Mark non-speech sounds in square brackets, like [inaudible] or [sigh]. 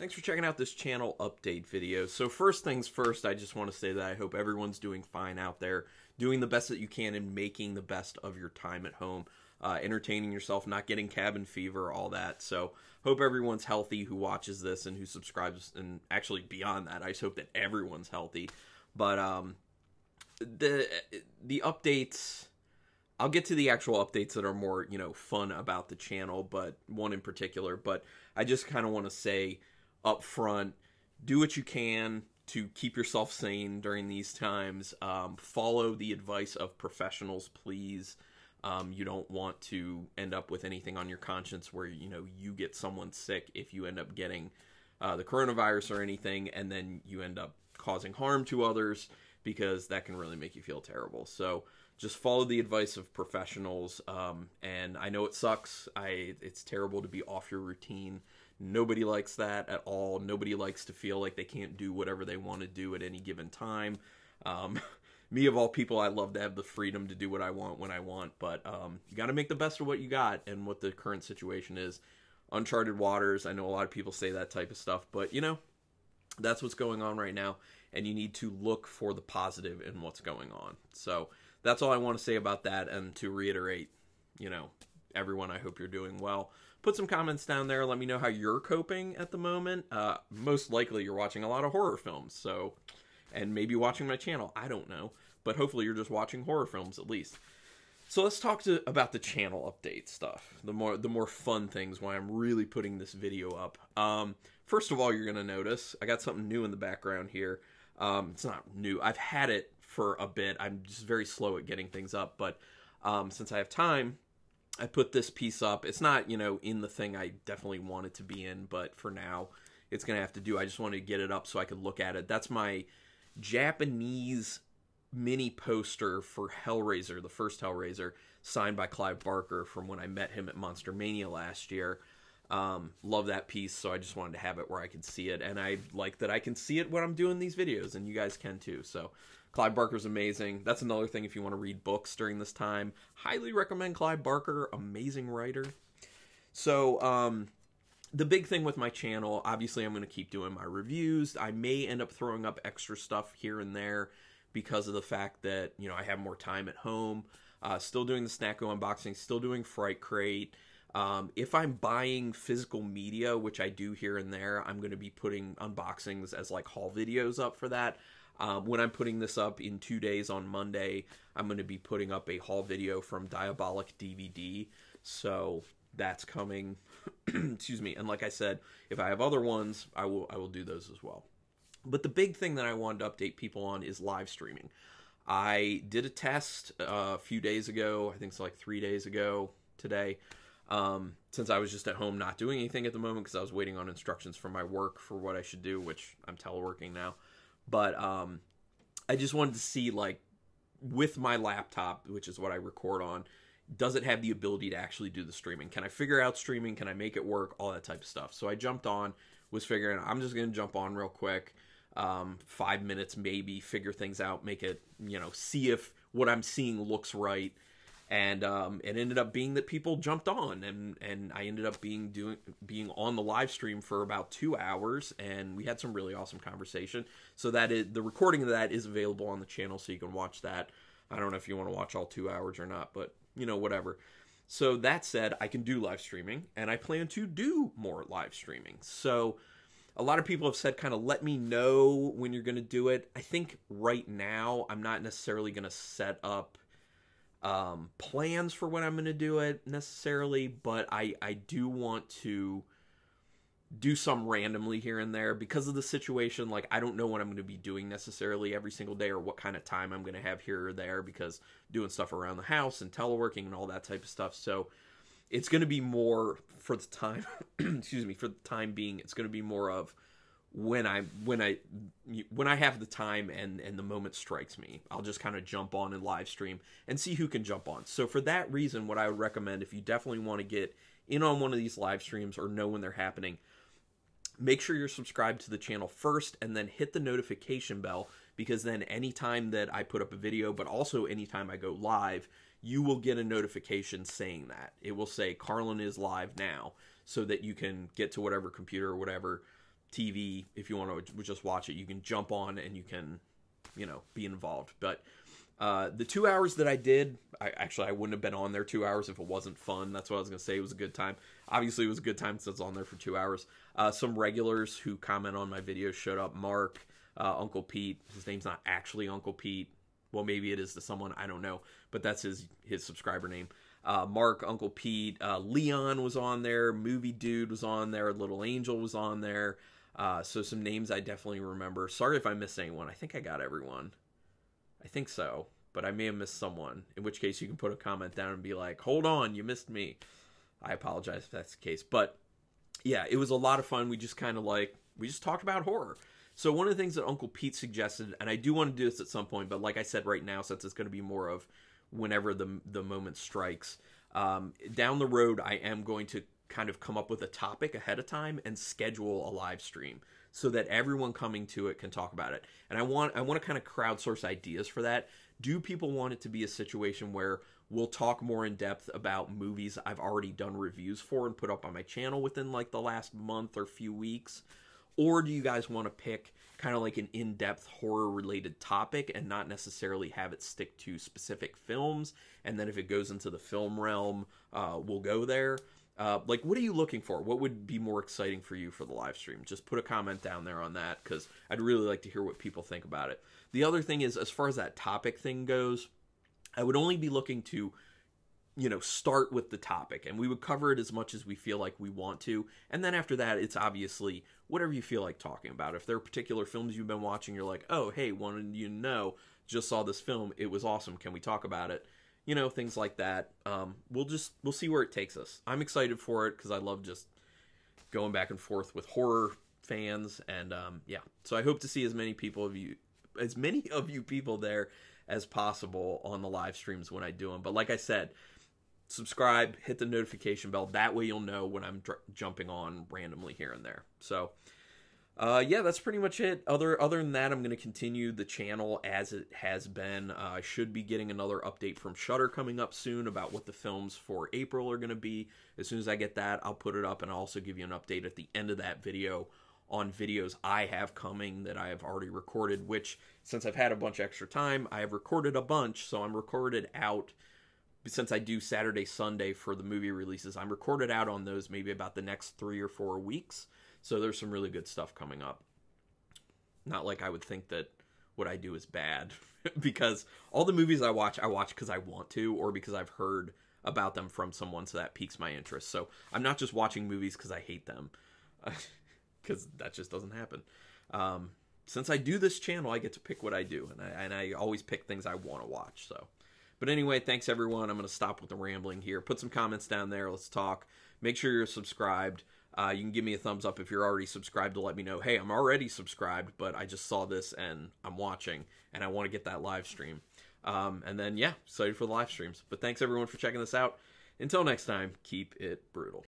Thanks for checking out this channel update video. So first things first, I just want to say that I hope everyone's doing fine out there, doing the best that you can and making the best of your time at home, uh, entertaining yourself, not getting cabin fever, all that. So hope everyone's healthy who watches this and who subscribes. And actually beyond that, I just hope that everyone's healthy. But um, the the updates, I'll get to the actual updates that are more, you know, fun about the channel, but one in particular. But I just kind of want to say up front. Do what you can to keep yourself sane during these times. Um, follow the advice of professionals, please. Um, you don't want to end up with anything on your conscience where you know you get someone sick if you end up getting uh, the coronavirus or anything, and then you end up causing harm to others because that can really make you feel terrible. So just follow the advice of professionals. Um, and I know it sucks. I it's terrible to be off your routine Nobody likes that at all. Nobody likes to feel like they can't do whatever they want to do at any given time. Um, [laughs] me of all people, I love to have the freedom to do what I want when I want, but um, you got to make the best of what you got and what the current situation is. Uncharted waters. I know a lot of people say that type of stuff, but you know, that's what's going on right now, and you need to look for the positive in what's going on. So that's all I want to say about that, and to reiterate, you know, everyone, I hope you're doing well put some comments down there. Let me know how you're coping at the moment. Uh, most likely, you're watching a lot of horror films, so and maybe watching my channel. I don't know, but hopefully, you're just watching horror films at least. So let's talk to, about the channel update stuff. The more the more fun things. Why I'm really putting this video up. Um, first of all, you're gonna notice I got something new in the background here. Um, it's not new. I've had it for a bit. I'm just very slow at getting things up, but um, since I have time, I put this piece up. It's not, you know, in the thing I definitely want it to be in, but for now, it's going to have to do. I just wanted to get it up so I could look at it. That's my Japanese mini poster for Hellraiser, the first Hellraiser, signed by Clive Barker from when I met him at Monster Mania last year. Um, love that piece, so I just wanted to have it where I could see it. And I like that I can see it when I'm doing these videos, and you guys can too. So Clive Barker's amazing. That's another thing if you want to read books during this time. Highly recommend Clive Barker, amazing writer. So, um, the big thing with my channel, obviously, I'm going to keep doing my reviews. I may end up throwing up extra stuff here and there because of the fact that, you know, I have more time at home. Uh, still doing the Snacko unboxing, still doing Fright Crate. Um, if I'm buying physical media, which I do here and there, I'm going to be putting unboxings as like haul videos up for that. Um, when I'm putting this up in two days on Monday, I'm going to be putting up a haul video from Diabolic DVD. So that's coming. [clears throat] Excuse me. And like I said, if I have other ones, I will I will do those as well. But the big thing that I wanted to update people on is live streaming. I did a test uh, a few days ago. I think it's like three days ago today. Um, since I was just at home not doing anything at the moment because I was waiting on instructions from my work for what I should do, which I'm teleworking now. But um, I just wanted to see like with my laptop, which is what I record on, does it have the ability to actually do the streaming? Can I figure out streaming? Can I make it work? All that type of stuff. So I jumped on, was figuring I'm just gonna jump on real quick, um, five minutes maybe, figure things out, make it you know see if what I'm seeing looks right and um, it ended up being that people jumped on and and I ended up being doing being on the live stream for about two hours and we had some really awesome conversation so that the recording of that is available on the channel so you can watch that I don't know if you want to watch all two hours or not but you know whatever so that said I can do live streaming and I plan to do more live streaming so a lot of people have said kind of let me know when you're going to do it I think right now I'm not necessarily going to set up um, plans for when I'm going to do it necessarily, but I, I do want to do some randomly here and there because of the situation. Like, I don't know what I'm going to be doing necessarily every single day or what kind of time I'm going to have here or there because doing stuff around the house and teleworking and all that type of stuff. So it's going to be more for the time, [clears throat] excuse me, for the time being, it's going to be more of when I when I when I have the time and and the moment strikes me, I'll just kind of jump on and live stream and see who can jump on. So for that reason, what I would recommend if you definitely want to get in on one of these live streams or know when they're happening, make sure you're subscribed to the channel first and then hit the notification bell because then anytime that I put up a video, but also anytime I go live, you will get a notification saying that. It will say Carlin is live now so that you can get to whatever computer or whatever TV if you want to just watch it. You can jump on and you can, you know, be involved. But uh, the two hours that I did, I actually I wouldn't have been on there two hours if it wasn't fun. That's what I was gonna say. It was a good time. Obviously, it was a good time since I was on there for two hours. Uh, some regulars who comment on my videos showed up. Mark, uh, Uncle Pete. His name's not actually Uncle Pete. Well, maybe it is to someone I don't know, but that's his his subscriber name. Uh, Mark, Uncle Pete, uh, Leon was on there, Movie Dude was on there, Little Angel was on there, uh, so some names I definitely remember. Sorry if I missed anyone. I think I got everyone. I think so, but I may have missed someone. In which case, you can put a comment down and be like, "Hold on, you missed me." I apologize if that's the case, but yeah, it was a lot of fun. We just kind of like we just talked about horror. So one of the things that Uncle Pete suggested, and I do want to do this at some point, but like I said, right now since it's going to be more of whenever the the moment strikes. Um, down the road, I am going to kind of come up with a topic ahead of time and schedule a live stream so that everyone coming to it can talk about it. And I want I want to kind of crowdsource ideas for that. Do people want it to be a situation where we'll talk more in depth about movies I've already done reviews for and put up on my channel within like the last month or few weeks? Or do you guys want to pick kind of like an in depth horror related topic and not necessarily have it stick to specific films? And then if it goes into the film realm, uh, we'll go there. Uh, like, what are you looking for? What would be more exciting for you for the live stream? Just put a comment down there on that because I'd really like to hear what people think about it. The other thing is, as far as that topic thing goes, I would only be looking to you know, start with the topic and we would cover it as much as we feel like we want to. And then after that, it's obviously whatever you feel like talking about. If there are particular films you've been watching, you're like, oh, hey, wanted you know, just saw this film. It was awesome. Can we talk about it? you know things like that. Um, we'll just we'll see where it takes us. I'm excited for it because I love just going back and forth with horror fans and um, yeah. So I hope to see as many people of you as many of you people there as possible on the live streams when I do them. But like I said, subscribe, hit the notification bell. That way you'll know when I'm dr- jumping on randomly here and there. So uh, yeah, that's pretty much it. Other other than that, I'm going to continue the channel as it has been. Uh, I should be getting another update from Shutter coming up soon about what the films for April are going to be. As soon as I get that, I'll put it up and I'll also give you an update at the end of that video on videos I have coming that I have already recorded. Which since I've had a bunch extra time, I have recorded a bunch, so I'm recorded out. Since I do Saturday Sunday for the movie releases, I'm recorded out on those maybe about the next three or four weeks. So there's some really good stuff coming up. Not like I would think that what I do is bad [laughs] because all the movies I watch, I watch because I want to or because I've heard about them from someone, so that piques my interest. So I'm not just watching movies because I hate them, because [laughs] that just doesn't happen. Um, since I do this channel, I get to pick what I do, and I, and I always pick things I want to watch. So, but anyway, thanks everyone. I'm going to stop with the rambling here. Put some comments down there. Let's talk. Make sure you're subscribed. Uh, you can give me a thumbs up if you're already subscribed to let me know, hey, I'm already subscribed, but I just saw this and I'm watching and I want to get that live stream. Um, and then, yeah, excited for the live streams. But thanks everyone for checking this out. Until next time, keep it brutal.